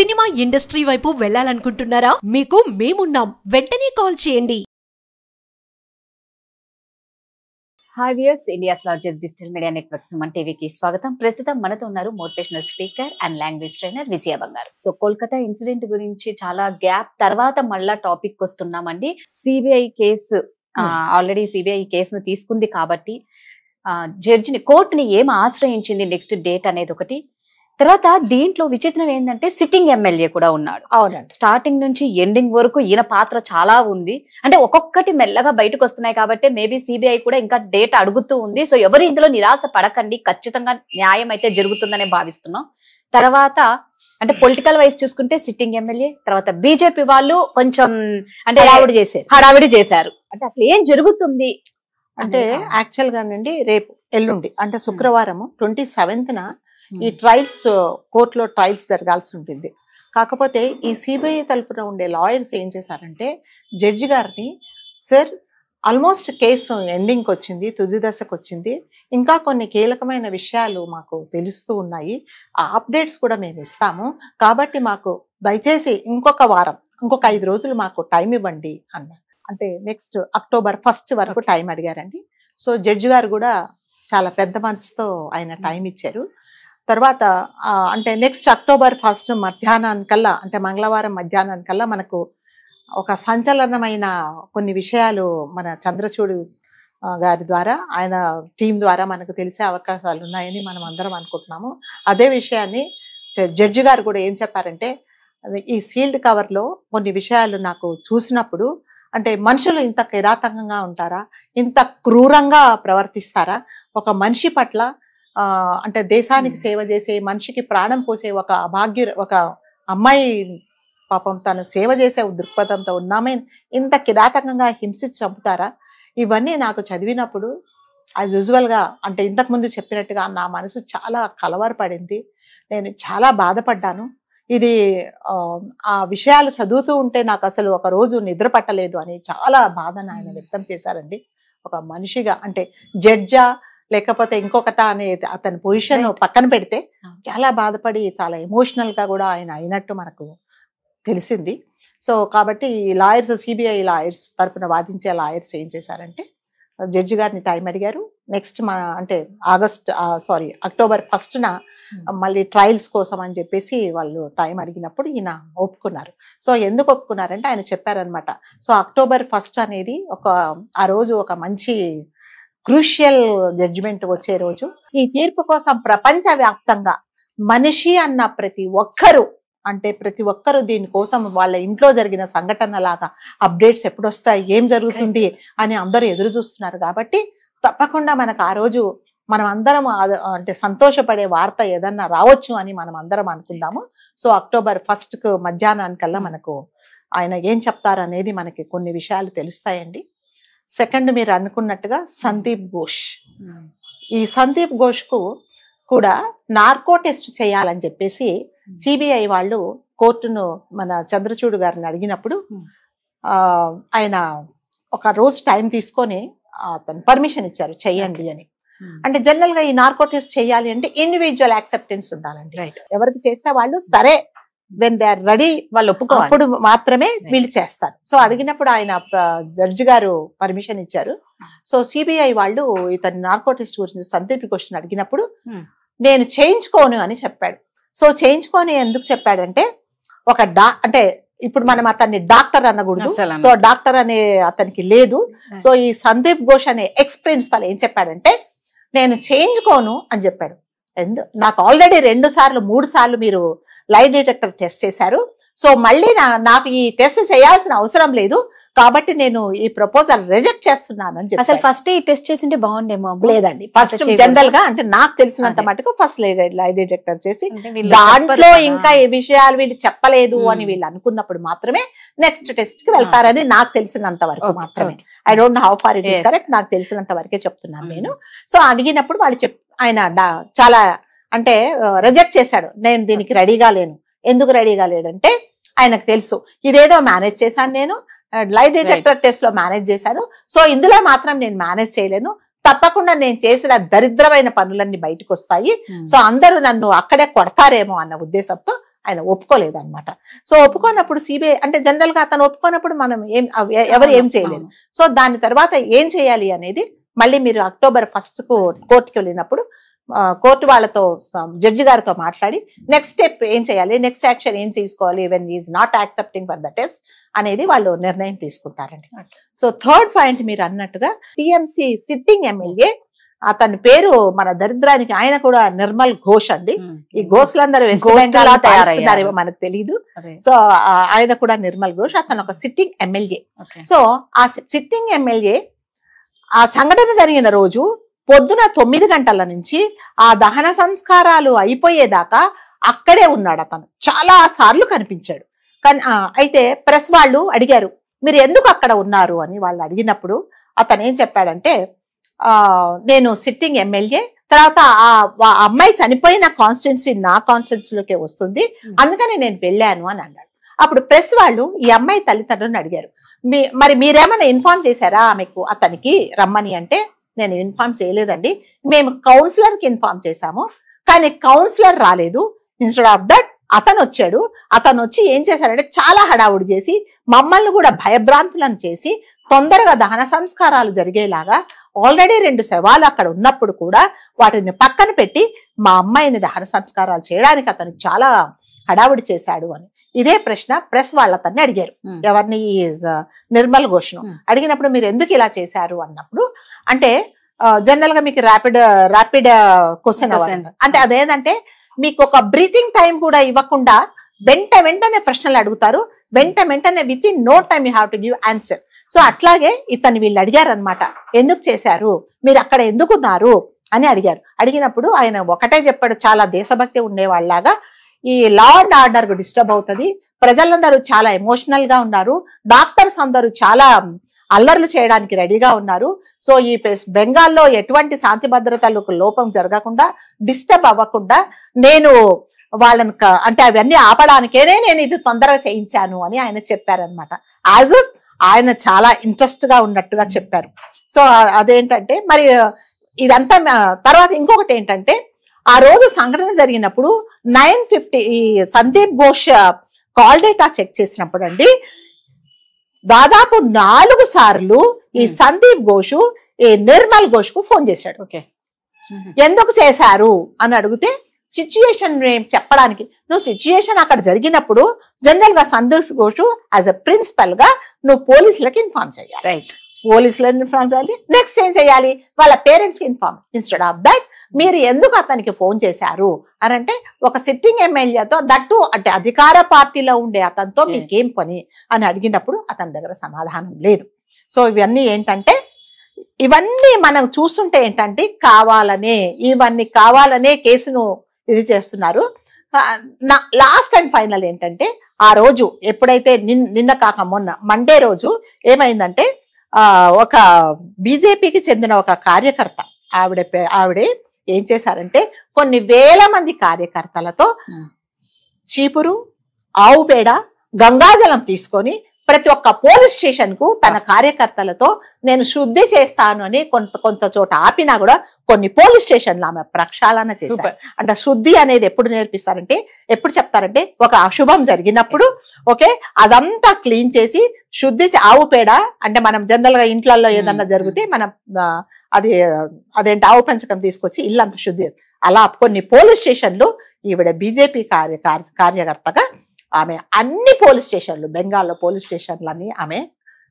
Cinema industry వైపు వెళ్ళాలనుకుంటున్నారా మీకు మేమున్నాం వెంటనే కాల్ చేయండి hi we're India's largest digital media networks మన టీవీకి స్వాగతం ప్రస్తుతం మనతో ఉన్నారు motivational speaker and language trainer Vijaya Bangaru so Kolkata incident గురించి చాలా గ్యాప్ తర్వాత మళ్ళా టాపిక్ వస్తున్నామండి సిబిఐ కేసు ఆల్రెడీ సిబిఐ కేసును తీసుకుంది కాబట్టి జడ్జిని కోర్టుని ఏం ఆశ్రయించింది నెక్స్ట్ డేట్ అనేది ఒకటి తర్వాత దీంట్లో విచిత్రం ఏంటంటే సిట్టింగ్ ఎమ్మెల్యే కూడా ఉన్నాడు అవునండి స్టార్టింగ్ నుంచి ఎండింగ్ వరకు ఈయన పాత్ర చాలా ఉంది అంటే ఒక్కొక్కటి మెల్లగా బయటకు వస్తున్నాయి కాబట్టి మేబీ సిబిఐ కూడా ఇంకా డేట్ అడుగుతూ ఉంది సో ఎవరు ఇందులో నిరాశ పడకండి ఖచ్చితంగా న్యాయం అయితే జరుగుతుందని భావిస్తున్నాం తర్వాత అంటే పొలిటికల్ వైజ్ చూసుకుంటే సిట్టింగ్ ఎమ్మెల్యే తర్వాత బీజేపీ వాళ్ళు కొంచెం అంటే హడావిడి చేశారు హడావిడి చేశారు అంటే అసలు ఏం జరుగుతుంది అంటే యాక్చువల్ గా నుండి రేపు ఎల్లుండి అంటే శుక్రవారం ట్వంటీ సెవెంత్ ఈ ట్రయల్స్ hmm. కోర్టులో ట్రయల్స్ జరగాల్సి ఉంటుంది కాకపోతే ఈ సిబిఐ తరపున ఉండే లాయర్స్ ఏం చేశారంటే జడ్జి గారిని సార్ ఆల్మోస్ట్ కేసు ఎండింగ్కి వచ్చింది తుది దశకు వచ్చింది ఇంకా కొన్ని కీలకమైన విషయాలు మాకు తెలుస్తూ ఉన్నాయి ఆ అప్డేట్స్ కూడా మేము ఇస్తాము కాబట్టి మాకు దయచేసి ఇంకొక వారం ఇంకొక ఐదు రోజులు మాకు టైం ఇవ్వండి అన్నారు అంటే నెక్స్ట్ అక్టోబర్ ఫస్ట్ వరకు టైం అడిగారండి సో జడ్జి గారు కూడా చాలా పెద్ద మనసుతో ఆయన టైం hmm. ఇచ్చారు తర్వాత అంటే నెక్స్ట్ అక్టోబర్ ఫస్ట్ మధ్యాహ్నానికల్లా అంటే మంగళవారం మధ్యాహ్నానికల్లా మనకు ఒక సంచలనమైన కొన్ని విషయాలు మన చంద్రచూడు గారి ద్వారా ఆయన టీం ద్వారా మనకు తెలిసే అవకాశాలు ఉన్నాయని మనం అందరం అనుకుంటున్నాము అదే విషయాన్ని జడ్జి గారు కూడా ఏం చెప్పారంటే ఈ సీల్డ్ కవర్లో కొన్ని విషయాలు నాకు చూసినప్పుడు అంటే మనుషులు ఇంత కిరాతకంగా ఉంటారా ఇంత క్రూరంగా ప్రవర్తిస్తారా ఒక మనిషి పట్ల అంటే దేశానికి సేవ చేసే మనిషికి ప్రాణం పోసే ఒక అభాగ్యు ఒక అమ్మాయి పాపం తను సేవ చేసే దృక్పథంతో ఉన్నామే ఇంత కిరాతకంగా హింసించి చంపుతారా ఇవన్నీ నాకు చదివినప్పుడు యాజ్ యూజువల్గా అంటే ఇంతకుముందు చెప్పినట్టుగా నా మనసు చాలా కలవరపడింది నేను చాలా బాధపడ్డాను ఇది ఆ విషయాలు చదువుతూ ఉంటే నాకు అసలు ఒక రోజు నిద్ర పట్టలేదు అని చాలా బాధను ఆయన వ్యక్తం చేశారండి ఒక మనిషిగా అంటే జడ్జా లేకపోతే ఇంకొకట అనే అతని పొజిషన్ పక్కన పెడితే చాలా బాధపడి చాలా ఎమోషనల్ గా కూడా ఆయన అయినట్టు మనకు తెలిసింది సో కాబట్టి ఈ లాయర్స్ సిబిఐ లాయర్స్ తరఫున వాదించే లాయర్స్ ఏం చేశారంటే జడ్జి గారిని టైం అడిగారు నెక్స్ట్ మా అంటే ఆగస్ట్ సారీ అక్టోబర్ ఫస్ట్న మళ్ళీ ట్రయల్స్ కోసం అని చెప్పేసి వాళ్ళు టైం అడిగినప్పుడు ఈయన ఒప్పుకున్నారు సో ఎందుకు ఒప్పుకున్నారంటే ఆయన చెప్పారనమాట సో అక్టోబర్ ఫస్ట్ అనేది ఒక ఆ రోజు ఒక మంచి క్రూషియల్ జడ్జిమెంట్ వచ్చే రోజు ఈ తీర్పు కోసం ప్రపంచ వ్యాప్తంగా మనిషి అన్న ప్రతి ఒక్కరూ అంటే ప్రతి ఒక్కరూ దీనికోసం వాళ్ళ ఇంట్లో జరిగిన సంఘటన లాగా అప్డేట్స్ ఎప్పుడొస్తాయి ఏం జరుగుతుంది అని అందరూ ఎదురు చూస్తున్నారు కాబట్టి తప్పకుండా మనకు ఆ రోజు మనం అందరం అంటే సంతోషపడే వార్త ఏదన్నా రావచ్చు అని మనం అందరం అనుకుందాము సో అక్టోబర్ ఫస్ట్ మధ్యాహ్నానికల్లా మనకు ఆయన ఏం చెప్తారనేది మనకి కొన్ని విషయాలు తెలుస్తాయండి సెకండ్ మీరు అనుకున్నట్టుగా సందీప్ ఘోష్ hmm. ఈ సందీప్ ఘోష్కు కూడా నార్కో టెస్ట్ చేయాలని చెప్పేసి hmm. సిబిఐ వాళ్ళు కోర్టును మన చంద్రచూడు గారిని అడిగినప్పుడు hmm. ఆయన ఒక రోజు టైం తీసుకొని అతను పర్మిషన్ ఇచ్చారు చేయండి అని అంటే జనరల్ గా ఈ నార్కో టెస్ట్ చేయాలి అంటే ఇండివిజువల్ యాక్సెప్టెన్స్ ఉండాలండి ఎవరికి చేస్తే వాళ్ళు సరే వెన్ దే ఆర్ రెడీ వాళ్ళు ఒప్పుకో అప్పుడు మాత్రమే వీళ్ళు చేస్తారు సో అడిగినప్పుడు ఆయన జడ్జి గారు పర్మిషన్ ఇచ్చారు సో సిబిఐ వాళ్ళు ఇతని నార్కోటిస్ట్ గురించి సందీప్ క్వశ్చన్ అడిగినప్పుడు hmm. నేను చేయించుకోను అని చెప్పాడు సో చేయించుకొని ఎందుకు చెప్పాడంటే ఒక డా అంటే ఇప్పుడు మనం అతన్ని డాక్టర్ అన్నకూడదు సో డాక్టర్ అనే అతనికి లేదు సో ఈ సందీప్ ఘోష్ అనే ఎక్స్ ప్రిన్సిపల్ ఏం చెప్పాడంటే నేను చేయించుకోను అని చెప్పాడు ఎందు నాకు ఆల్రెడీ రెండు సార్లు మూడు సార్లు మీరు లైవ్ డిటెక్టర్ టెస్ట్ చేశారు సో మళ్ళీ నాకు ఈ టెస్ట్ చేయాల్సిన అవసరం లేదు కాబట్టి నేను ఈ ప్రపోజల్ రిజెక్ట్ చేస్తున్నాను అని చెప్పి అసలు ఫస్ట్ ఈ టెస్ట్ చేసింటే బాగుండేమో లేదండి ఫస్ట్ జనరల్ గా అంటే నాకు తెలిసినంత మటుకు ఫస్ట్ లై డిటెక్టర్ చేసి దాంట్లో ఇంకా ఏ విషయాలు వీళ్ళు చెప్పలేదు అని వీళ్ళు అనుకున్నప్పుడు మాత్రమే నెక్స్ట్ టెస్ట్ కి వెళ్తారని నాకు తెలిసినంత వరకు మాత్రమే I don't know how far it is correct నాకు తెలిసినంత వరకే చెప్తున్నాను నేను సో అడిగినప్పుడు వాళ్ళు చెప్ ఆయన చాలా అంటే రిజెక్ట్ చేశాడు నేను దీనికి రెడీగా లేను ఎందుకు రెడీగా లేడంటే ఆయనకు తెలుసు ఇదేదో మేనేజ్ చేశాను నేను లై డిటెక్టర్ టెస్ట్ లో మేనేజ్ చేశాను సో ఇందులో మాత్రం నేను మేనేజ్ చేయలేను తప్పకుండా నేను చేసిన దరిద్రమైన పనులన్నీ బయటకు వస్తాయి సో hmm. అందరూ నన్ను అక్కడే కొడతారేమో అన్న ఉద్దేశంతో ఆయన ఒప్పుకోలేదన్నమాట సో ఒప్పుకోనప్పుడు సిబిఐ అంటే జనరల్ గా అతను ఒప్పుకోనప్పుడు మనం ఏం ఎవరు ఏం చేయలేదు సో దాని తర్వాత ఏం చేయాలి అనేది మళ్ళీ మీరు అక్టోబర్ ఫస్ట్ కు కోర్టుకి వెళ్ళినప్పుడు కోర్టు వాళ్ళతో జడ్జి గారితో మాట్లాడి నెక్స్ట్ స్టెప్ ఏం చేయాలి నెక్స్ట్ యాక్షన్ ఏం తీసుకోవాలి even is not accepting for the test అనేది వాళ్ళు నిర్ణయం తీసుకుంటారండి సో థర్డ్ పాయింట్ మీరు అన్నట్టుగా టిఎంసి సిట్టింగ్ ఎమ్మెల్యే అతని పేరు మన దరిద్రానికి ఆయన కూడా నిర్మల్ ఘోష్ అండి hmm. ఈ ఘోష్లందరూ తయారయ్యారేమో మనకు తెలియదు సో ఆయన కూడా నిర్మల్ ఘోష్ అతను ఒక సిట్టింగ్ ఎమ్మెల్యే సో ఆ సిట్టింగ్ ఎమ్మెల్యే ఆ సంఘటన జరిగిన రోజు పొద్దున తొమ్మిది గంటల నుంచి ఆ దహన సంస్కారాలు అయిపోయేదాకా అక్కడే ఉన్నాడు అతను చాలా సార్లు కనిపించాడు కానీ అయితే ప్రెస్ వాళ్ళు అడిగారు మీరు ఎందుకు అక్కడ ఉన్నారు అని వాళ్ళు అడిగినప్పుడు అతను ఏం చెప్పాడంటే నేను సిట్టింగ్ ఎమ్మెల్యే తర్వాత ఆ అమ్మాయి చనిపోయిన కాన్స్టిట్యున్సీ నా కాన్స్టిట్యున్సీలోకే వస్తుంది అందుకని నేను వెళ్ళాను అని అన్నాడు అప్పుడు ప్రెస్ వాళ్ళు ఈ అమ్మాయి తల్లిదండ్రులను అడిగారు మరి మీరేమైనా ఇన్ఫార్మ్ చేశారా ఆమెకు అతనికి రమ్మని అంటే నేను ఇన్ఫార్మ్ చేయలేదండి మేము కౌన్సిలర్ కి ఇన్ఫార్మ్ చేశాము కానీ కౌన్సిలర్ రాలేదు ఇన్స్టెడ్ ఆఫ్ దట్ అతను వచ్చాడు అతను వచ్చి ఏం చేశాడంటే చాలా హడావుడి చేసి మమ్మల్ని కూడా భయభ్రాంతులను చేసి తొందరగా దహన సంస్కారాలు జరిగేలాగా ఆల్రెడీ రెండు శవాలు అక్కడ ఉన్నప్పుడు కూడా వాటిని పక్కన పెట్టి మా అమ్మాయిని దహన సంస్కారాలు చేయడానికి అతను చాలా హడావుడి చేశాడు అని ఇదే ప్రశ్న ప్రెస్ వాళ్ళ తన్ని అడిగారు ఎవరిని నిర్మల్ ఘోష్ను అడిగినప్పుడు మీరు ఎందుకు ఇలా చేశారు అన్నప్పుడు అంటే జనరల్ గా మీకు ర్యాపిడ్ ర్యాపిడ్ క్వశ్చన్ అంటే అదేంటంటే మీకు ఒక బ్రీతింగ్ టైం కూడా ఇవ్వకుండా వెంట వెంటనే ప్రశ్నలు అడుగుతారు వెంట వెంటనే within no time you have to give answer so అట్లాగే ఇతను వీళ్ళు అడిగారు అనమాట ఎందుకు చేశారు మీరు అక్కడ ఎందుకున్నారు అని అడిగారు అడిగినప్పుడు ఆయన ఒకటే చెప్పాడు చాలా దేశభక్తి ఉండేవాళ్ళలాగా ఈ లా అండ్ ఆర్డర్ డిస్టర్బ్ అవుతుంది ప్రజలందరూ చాలా ఎమోషనల్ గా ఉన్నారు డాక్టర్స్ అందరూ చాలా అల్లర్లు చేయడానికి రెడీగా ఉన్నారు సో ఈ బెంగాల్లో ఎటువంటి శాంతి భద్రతలకు లోపం జరగకుండా డిస్టర్బ్ అవ్వకుండా నేను వాళ్ళని అంటే అవన్నీ ఆపడానికేనే నేను ఇది తొందరగా చేయించాను అని ఆయన చెప్పారనమాట యాజ్ ఆయన చాలా ఇంట్రెస్ట్ గా ఉన్నట్టుగా చెప్పారు సో అదేంటంటే మరి ఇదంతా తర్వాత ఇంకొకటి ఏంటంటే ఆ రోజు సంఘటన జరిగినప్పుడు nine fifty Sandeep Ghosh call data check చేసినప్పుడు అండి దాదాపు నాలుగు సార్లు ఈ సందీప్ ఘోష్ ఈ నిర్మల్ ఘోష్ కు ఫోన్ చేశాడు ఓకే ఎందుకు చేశారు అని అడిగితే సిచ్యుయేషన్ చెప్పడానికి నువ్వు సిచ్యుయేషన్ అక్కడ జరిగినప్పుడు జనరల్ గా Sandeep Ghosh as a principal గా నువ్వు పోలీసులకు ఇన్ఫార్మ్ చేయాలి పోలీసులను ఇన్ఫార్మ్ చేయాలి నెక్స్ట్ ఏం చేయాలి వాళ్ళ పేరెంట్స్కి ఇన్ఫార్మ్ ఇన్స్టెడ్ ఆఫ్ దట్ మీరు ఎందుకు అతనికి ఫోన్ చేశారు అని అంటే ఒక సిట్టింగ్ ఎమ్మెల్యేతో దట్టు అంటే అధికార పార్టీలో ఉండే అతనితో మీకేం పని అని అడిగినప్పుడు అతని దగ్గర సమాధానం లేదు సో ఇవన్నీ ఏంటంటే ఇవన్నీ మనం చూస్తుంటే ఏంటంటే కావాలనే ఇవన్నీ కావాలనే కేసును ఇది చేస్తున్నారు నా లాస్ట్ అండ్ ఫైనల్ ఏంటంటే ఆ రోజు ఎప్పుడైతే నిన్న కాక మొన్న మండే రోజు ఏమైందంటే ఒక బీజేపీకి చెందిన ఒక కార్యకర్త ఆవిడ ఆవిడ ఏం చేశారంటే కొన్ని వేల మంది కార్యకర్తలతో చీపురు ఆవుపేడ గంగాజలం తీసుకొని ప్రతి ఒక్క పోలీస్ స్టేషన్ కు తన కార్యకర్తలతో నేను శుద్ధి చేస్తాను అని కొంత కొంత చోట ఆపినా కూడా కొన్ని పోలీస్ స్టేషన్లు ఆమె ప్రక్షాళన చేస్తారు అంటే శుద్ధి అనేది ఎప్పుడు నేర్పిస్తారంటే ఎప్పుడు చెప్తారంటే ఒక అశుభం జరిగినప్పుడు ఓకే అదంతా క్లీన్ చేసి శుద్ధి ఆవు పేడ అంటే మనం జనరల్ గా ఇంట్లలో ఏదన్నా జరిగితే మనం అది అదేంటి ఆవు పెంచకం తీసుకొచ్చి అంత శుద్ధి అలా కొన్ని పోలీస్ స్టేషన్లు ఈవిడ బీజేపీ కార్య కార్యకర్తగా ఆమె అన్ని పోలీస్ స్టేషన్లు బెంగాల్లో పోలీస్ స్టేషన్లన్నీ ఆమె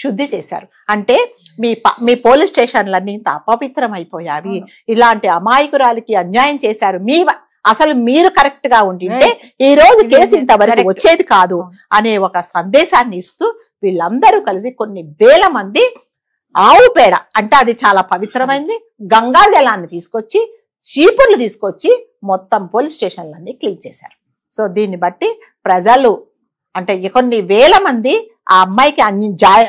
శుద్ధి చేశారు అంటే మీ మీ పోలీస్ స్టేషన్లన్నీ ఇంత అపవిత్రం అయిపోయాయి ఇలాంటి అమాయకురాలకి అన్యాయం చేశారు మీ అసలు మీరు కరెక్ట్ గా ఉండింటే ఈ రోజు కేసు ఇంతవరకు వచ్చేది కాదు అనే ఒక సందేశాన్ని ఇస్తూ వీళ్ళందరూ కలిసి కొన్ని వేల మంది ఆవు పేడ అంటే అది చాలా పవిత్రమైంది గంగా జలాన్ని తీసుకొచ్చి చీపుర్లు తీసుకొచ్చి మొత్తం పోలీస్ స్టేషన్లన్నీ క్లీన్ చేశారు సో దీన్ని బట్టి ప్రజలు అంటే కొన్ని వేల మంది ఆ అమ్మాయికి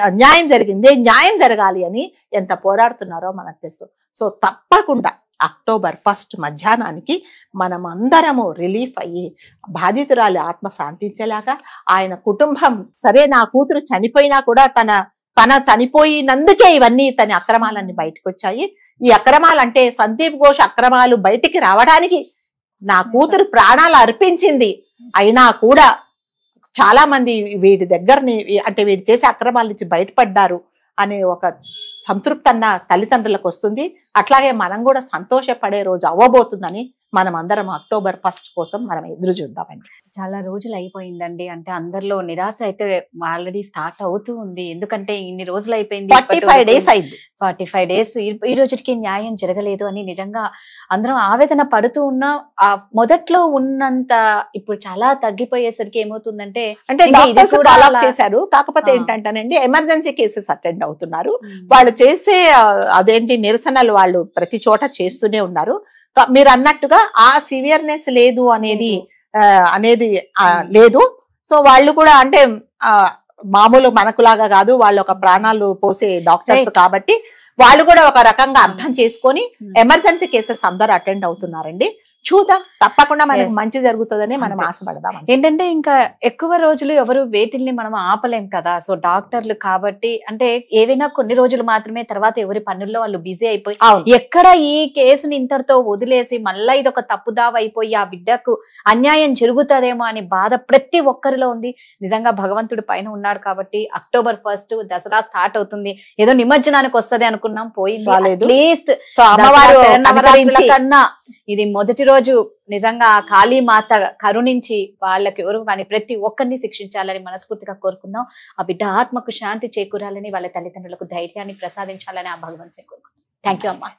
అన్యాయం జరిగింది న్యాయం జరగాలి అని ఎంత పోరాడుతున్నారో మనకు తెలుసు సో తప్పకుండా అక్టోబర్ ఫస్ట్ మధ్యాహ్నానికి మనమందరము రిలీఫ్ అయ్యి బాధితురాలి ఆత్మ శాంతించేలాగా ఆయన కుటుంబం సరే నా కూతురు చనిపోయినా కూడా తన తన చనిపోయినందుకే ఇవన్నీ తన అక్రమాలన్నీ బయటకు వచ్చాయి ఈ అక్రమాలంటే సందీప్ ఘోష్ అక్రమాలు బయటికి రావడానికి నా కూతురు ప్రాణాలు అర్పించింది అయినా కూడా చాలా మంది వీడి దగ్గరని అంటే వీడు చేసే అక్రమాల నుంచి బయటపడ్డారు అనే ఒక సంతృప్తన్న అన్న తల్లిదండ్రులకు వస్తుంది అట్లాగే మనం కూడా సంతోషపడే రోజు అవ్వబోతుందని మనం అందరం అక్టోబర్ ఫస్ట్ కోసం మనం ఎదురు చూద్దామండి చాలా రోజులు అయిపోయిందండి అంటే అందరిలో నిరాశ అయితే ఆల్రెడీ స్టార్ట్ అవుతూ ఉంది ఎందుకంటే ఇన్ని రోజులు అయిపోయింది ఫార్టీ ఫైవ్ డేస్ అయింది ఫార్టీ ఫైవ్ డేస్ ఈ రోజుకి న్యాయం జరగలేదు అని నిజంగా అందరం ఆవేదన పడుతూ ఉన్న ఆ మొదట్లో ఉన్నంత ఇప్పుడు చాలా తగ్గిపోయేసరికి ఏమవుతుందంటే అంటే చేశారు కాకపోతే ఏంటంటేనండి ఎమర్జెన్సీ కేసెస్ అటెండ్ అవుతున్నారు వాళ్ళు చేసే అదేంటి నిరసనలు వాళ్ళు ప్రతి చోట చేస్తూనే ఉన్నారు మీరు అన్నట్టుగా ఆ సివియర్నెస్ లేదు అనేది అనేది లేదు సో వాళ్ళు కూడా అంటే మామూలు మనకులాగా కాదు వాళ్ళు ఒక ప్రాణాలు పోసే డాక్టర్స్ కాబట్టి వాళ్ళు కూడా ఒక రకంగా అర్థం చేసుకొని ఎమర్జెన్సీ కేసెస్ అందరు అటెండ్ అవుతున్నారండి చూద్దాం తప్పకుండా మనకు మంచి జరుగుతుందని మనం ఆశపడదాం ఏంటంటే ఇంకా ఎక్కువ రోజులు ఎవరు వేటిల్ని మనం ఆపలేం కదా సో డాక్టర్లు కాబట్టి అంటే ఏవైనా కొన్ని రోజులు మాత్రమే తర్వాత ఎవరి పనుల్లో వాళ్ళు బిజీ అయిపోయి ఎక్కడ ఈ కేసుని ఇంతటితో వదిలేసి మళ్ళా ఇది ఒక తప్పుదావ అయిపోయి ఆ బిడ్డకు అన్యాయం జరుగుతుందేమో అని బాధ ప్రతి ఒక్కరిలో ఉంది నిజంగా భగవంతుడు పైన ఉన్నాడు కాబట్టి అక్టోబర్ ఫస్ట్ దసరా స్టార్ట్ అవుతుంది ఏదో నిమజ్జనానికి వస్తుంది అనుకున్నాం పోయింది అట్లీస్ట్ కన్నా ఇది మొదటి రోజు నిజంగా ఆ మాత కరుణించి వాళ్ళకి ఎవరు కానీ ప్రతి ఒక్కరిని శిక్షించాలని మనస్ఫూర్తిగా కోరుకుందాం ఆ బిడ్డ ఆత్మకు శాంతి చేకూరాలని వాళ్ళ తల్లిదండ్రులకు ధైర్యాన్ని ప్రసాదించాలని ఆ భగవంతుని కోరుకుందాం థ్యాంక్ యూ అమ్మా